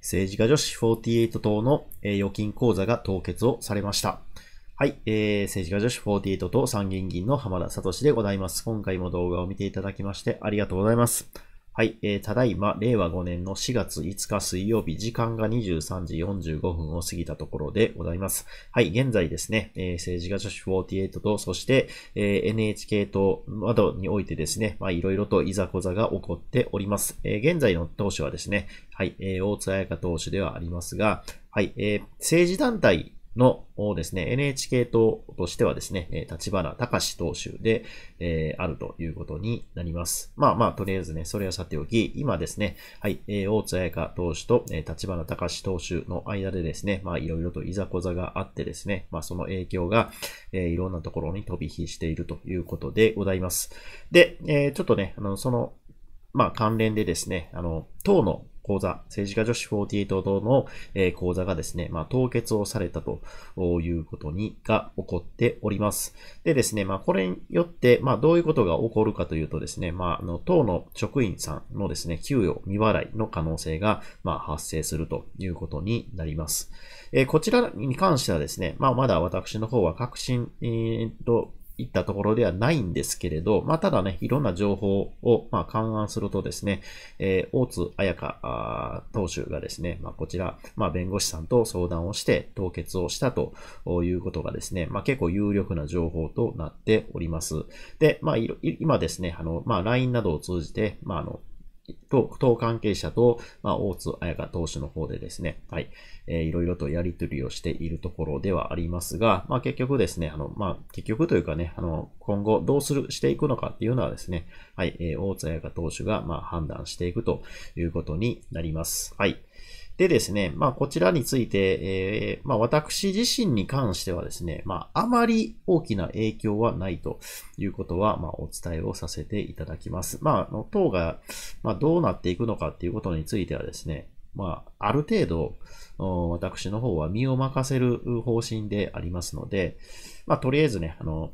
政治家女子48党の、え預金口座が凍結をされました。はい、えー、政治家女子48党参議院議員の浜田聡でございます。今回も動画を見ていただきましてありがとうございます。はい、えー、ただいま、令和5年の4月5日水曜日、時間が23時45分を過ぎたところでございます。はい、現在ですね、えー、政治が女子48と、そして、えー、NHK 等などにおいてですね、まあ、いろいろといざこざが起こっております。えー、現在の党首はですね、はい、えー、大津彩香党首ではありますが、はい、えー、政治団体のですね、NHK 党としてはですね、立花隆党首で、えー、あるということになります。まあまあ、とりあえずね、それはさておき、今ですね、はい、えー、大津彩香党首と、え立花隆党首の間でですね、まあいろいろといざこざがあってですね、まあその影響が、えー、いろんなところに飛び火しているということでございます。で、えー、ちょっとね、あの、その、まあ関連でですね、あの、党の講座、政治家女子48等の、え講座がですね、まあ、凍結をされたということに、が起こっております。でですね、まあ、これによって、まあ、どういうことが起こるかというとですね、まあ、あの、党の職員さんのですね、給与未払いの可能性が、まあ、発生するということになります。えー、こちらに関してはですね、まあ、まだ私の方は確信、えー、と、いったところではないんですけれど、まあ、ただね、いろんな情報を、まあ、勘案するとですね、えー、大津彩香投手がですね、まあ、こちら、まあ、弁護士さんと相談をして凍結をしたということがですね、まあ、結構有力な情報となっております。で、まあ、今ですね、あの、まあ、LINE などを通じて、まあ、あの、と、党関係者と、まあ、大津彩香党首の方でですね、はい、えー、いろいろとやり取りをしているところではありますが、まあ、結局ですね、あの、まあ、結局というかね、あの、今後どうする、していくのかっていうのはですね、はい、えー、大津彩香党首が、まあ、判断していくということになります。はい。でですね、まあ、こちらについて、えー、まあ、私自身に関してはですね、まあ、あまり大きな影響はないということは、まあ、お伝えをさせていただきます。まあ、党が、まあ、どうなっていくのかっていうことについてはですね、まあ、ある程度、私の方は身を任せる方針でありますので、まあ、とりあえずね、あの、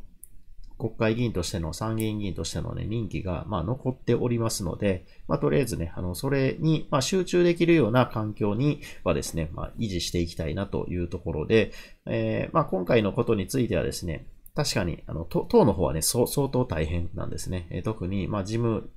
国会議員としての参議院議員としてのね、任期が、まあ、残っておりますので、まあ、とりあえずね、あの、それに、まあ、集中できるような環境にはですね、まあ、維持していきたいなというところで、えー、まあ、今回のことについてはですね、確かに、あの、党の方はね、相当大変なんですね。えー、特に、まあ、事務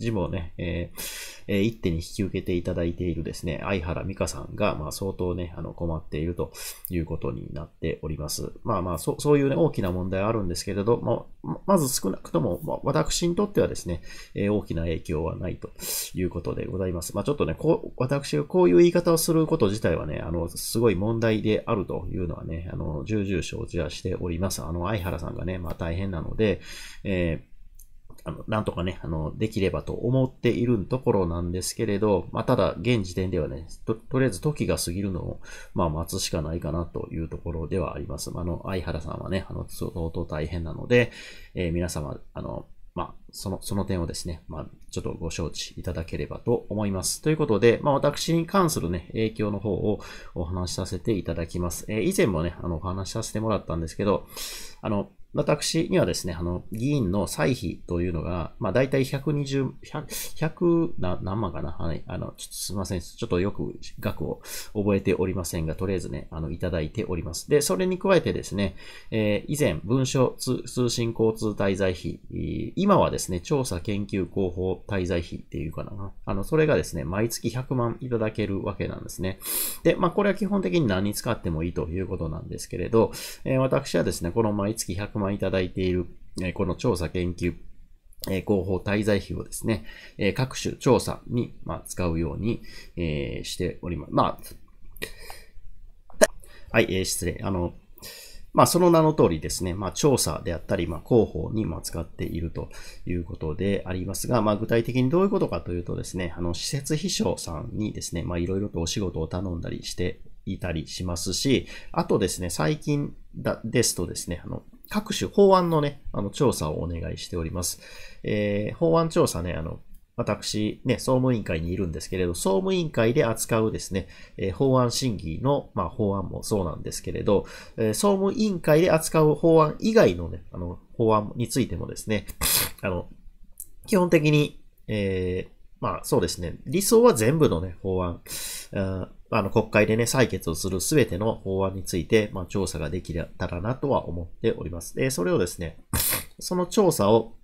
ジムをね、えー、えー、一手に引き受けていただいているですね、相原美香さんが、まあ、相当ね、あの、困っているということになっております。まあまあ、そそういうね、大きな問題はあるんですけれども、まず少なくとも、まあ、私にとってはですね、えー、大きな影響はないということでございます。まあ、ちょっとね、こう、私がこういう言い方をすること自体はね、あの、すごい問題であるというのはね、あの、重々承知はしております。あの、相原さんがね、まあ、大変なので、えーあの、なんとかね、あの、できればと思っているところなんですけれど、まあ、ただ、現時点ではね、と、とりあえず時が過ぎるのを、まあ、待つしかないかなというところではあります。まあの、相原さんはね、あの、相当大変なので、えー、皆様、あの、まあ、その、その点をですね、まあ、ちょっとご承知いただければと思います。ということで、まあ、私に関するね、影響の方をお話しさせていただきます。えー、以前もね、あの、お話しさせてもらったんですけど、あの、私にはですね、あの、議員の歳費というのが、まあ、大体120、100、100な何万かなはい。あの、ちょっとすみません。ちょっとよく額を覚えておりませんが、とりあえずね、あの、いただいております。で、それに加えてですね、えー、以前、文書通信交通滞在費、今はですね、調査研究広報滞在費っていうかな。あの、それがですね、毎月100万いただけるわけなんですね。で、まあ、これは基本的に何に使ってもいいということなんですけれど、えー、私はですね、この毎月100万ごいただいている、この調査研究、広報滞在費をですね、各種調査に使うようにしております。まあ、はい、失礼。あの、まあ、その名の通りですね、まあ、調査であったり、まあ、広報に使っているということでありますが、まあ、具体的にどういうことかというとですね、あの、施設秘書さんにですね、まあ、いろいろとお仕事を頼んだりしていたりしますし、あとですね、最近だですとですね、あの、各種法案のね、あの、調査をお願いしております。えー、法案調査ね、あの、私、ね、総務委員会にいるんですけれど、総務委員会で扱うですね、えー、法案審議の、まあ、法案もそうなんですけれど、えー、総務委員会で扱う法案以外のね、あの、法案についてもですね、あの、基本的に、えー、まあそうですね、理想は全部のね、法案、あの、国会でね、採決をするすべての法案について、まあ、調査ができたらなとは思っております。で、それをですね、その調査を、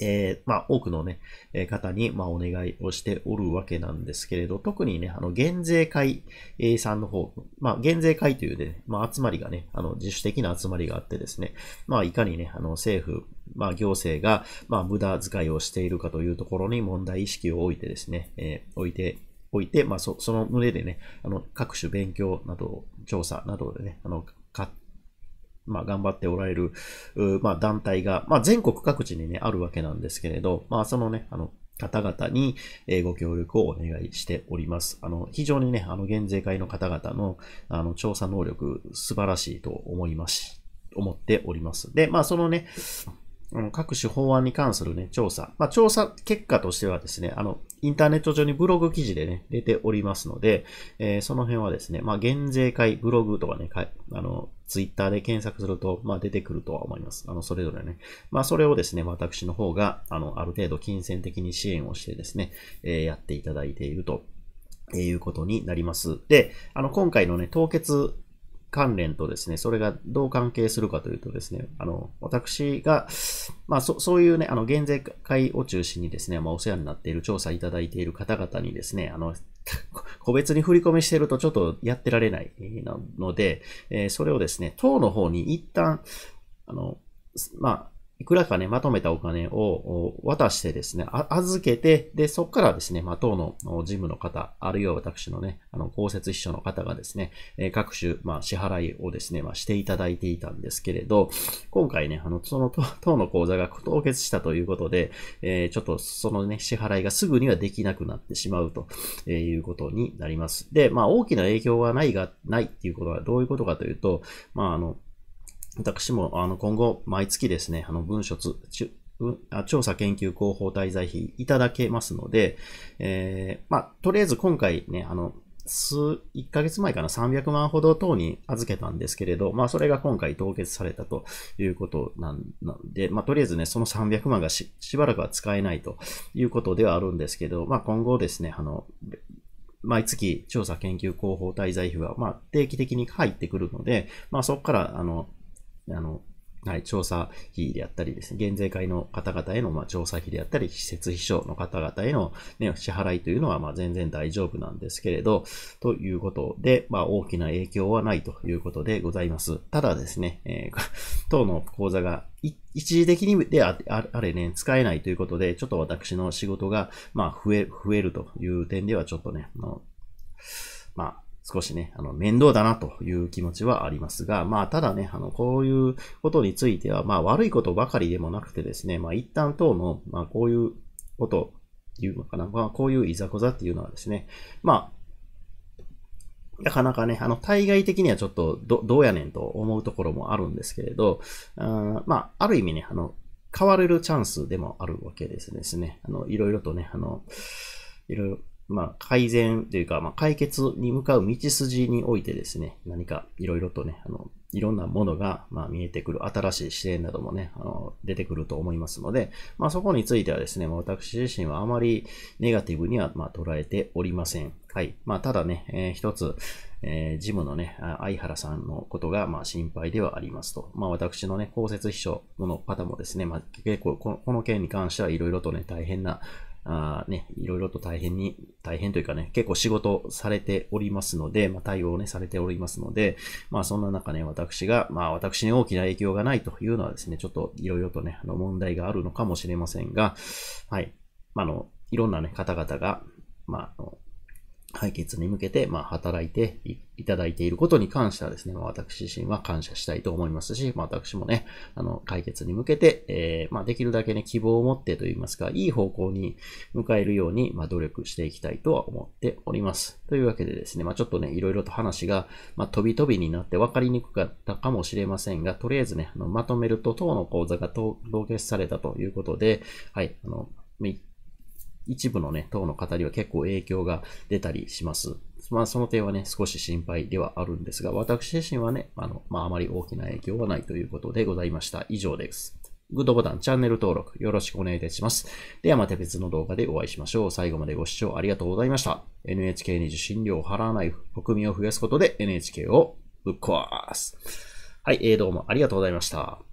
えー、まあ、多くのね、え方に、まあ、お願いをしておるわけなんですけれど、特にね、あの、減税会さんの方、まあ、減税会というね、まあ、集まりがね、あの、自主的な集まりがあってですね、まあ、いかにね、あの、政府、まあ、行政が、まあ、無駄遣いをしているかというところに問題意識を置いてですね、えー、置いておいて、まあ、そその上でね、あの各種勉強など、調査などでね、あのまあ、頑張っておられる、まあ、団体が、まあ、全国各地にね、あるわけなんですけれど、まあ、そのね、あの、方々にご協力をお願いしております。あの、非常にね、あの、減税会の方々の、あの、調査能力、素晴らしいと思います思っております。で、まあ、そのね、各種法案に関するね、調査。まあ、調査結果としてはですね、あの、インターネット上にブログ記事でね、出ておりますので、えー、その辺はですね、まあ、減税会ブログとかね、かあの、ツイッターで検索すると、まあ、出てくるとは思います。あの、それぞれね。まあ、それをですね、私の方が、あの、ある程度金銭的に支援をしてですね、えー、やっていただいているとえいうことになります。で、あの、今回のね、凍結関連とですね、それがどう関係するかというとですね、あの、私が、まあ、そそういうね、あの、減税会を中心にですね、まあ、お世話になっている、調査いただいている方々にですね、あの、個別に振り込みしてるとちょっとやってられないので、えー、それをですね、党の方に一旦、あの、まあ、いくらかね、まとめたお金を渡してですね、預けて、で、そこからですね、まあ、当の事務の方、あるいは私のね、あの、公設秘書の方がですね、え各種、まあ、支払いをですね、まあ、していただいていたんですけれど、今回ね、あの、その当の口座が凍結したということで、えー、ちょっとそのね、支払いがすぐにはできなくなってしまうということになります。で、まあ、大きな影響はないが、ないっていうことはどういうことかというと、まあ、あの、私も、あの、今後、毎月ですね、あの、文書つ、調査研究広報滞在費いただけますので、えー、まあ、とりあえず今回ね、あの、数、1ヶ月前かな、300万ほど等に預けたんですけれど、まあ、それが今回凍結されたということなんで、まあ、とりあえずね、その300万がしばらくは使えないということではあるんですけど、まあ、今後ですね、あの、毎月調査研究広報滞在費は、まあ、定期的に入ってくるので、まあ、そこから、あの、あの、はい、調査費であったりですね、減税会の方々への、まあ、調査費であったり、施設秘書の方々への、ね、支払いというのは、まあ、全然大丈夫なんですけれど、ということで、まあ、大きな影響はないということでございます。ただですね、えー、当の口座が一時的にであれね、使えないということで、ちょっと私の仕事が、まあ、増え、増えるという点では、ちょっとね、まあ、少しね、あの、面倒だなという気持ちはありますが、まあ、ただね、あの、こういうことについては、まあ、悪いことばかりでもなくてですね、まあ、一旦等の、まあ、こういうこと、いうのかな、まあ、こういういざこざっていうのはですね、まあ、なかなかね、あの、対外的にはちょっとど、どうやねんと思うところもあるんですけれど、あまあ、ある意味ね、あの、変われるチャンスでもあるわけですね。あの、いろいろとね、あの、いろいろまあ、改善というか、まあ、解決に向かう道筋においてですね、何かいろいろとね、あの、いろんなものが、まあ、見えてくる、新しい視点などもね、あの、出てくると思いますので、まあ、そこについてはですね、私自身はあまりネガティブには、まあ、捉えておりません。はい。まあ、ただね、えー、一つ、えー、ジムのね、相原さんのことが、まあ、心配ではありますと。まあ、私のね、公設秘書の方もですね、まあ、結構この、この件に関してはいろいろとね、大変な、あね、いろいろと大変に、大変というかね、結構仕事されておりますので、まあ、対応ね、されておりますので、まあ、そんな中ね、私が、まあ、私に大きな影響がないというのはですね、ちょっといろいろとね、あの、問題があるのかもしれませんが、はい。まあ、の、いろんなね、方々が、まあ、解決に向けて、まあ、働いていただいていることに関してはですね、ま私自身は感謝したいと思いますし、まあ、私もね、あの、解決に向けて、えー、まあ、できるだけね、希望を持ってといいますか、いい方向に向かえるように、まあ、努力していきたいとは思っております。というわけでですね、まあ、ちょっとね、いろいろと話が、まあ、飛び飛びになって分かりにくかったかもしれませんが、とりあえずね、あのまとめると、当の講座が凍結されたということで、はい、あの、一部のね、党の語りは結構影響が出たりします。まあ、その点はね、少し心配ではあるんですが、私自身はね、あの、まあ、あまり大きな影響はないということでございました。以上です。グッドボタン、チャンネル登録、よろしくお願いいたします。ではまた別の動画でお会いしましょう。最後までご視聴ありがとうございました。NHK に受信料を払わない国民を増やすことで NHK をぶっ壊す。はい、えー、どうもありがとうございました。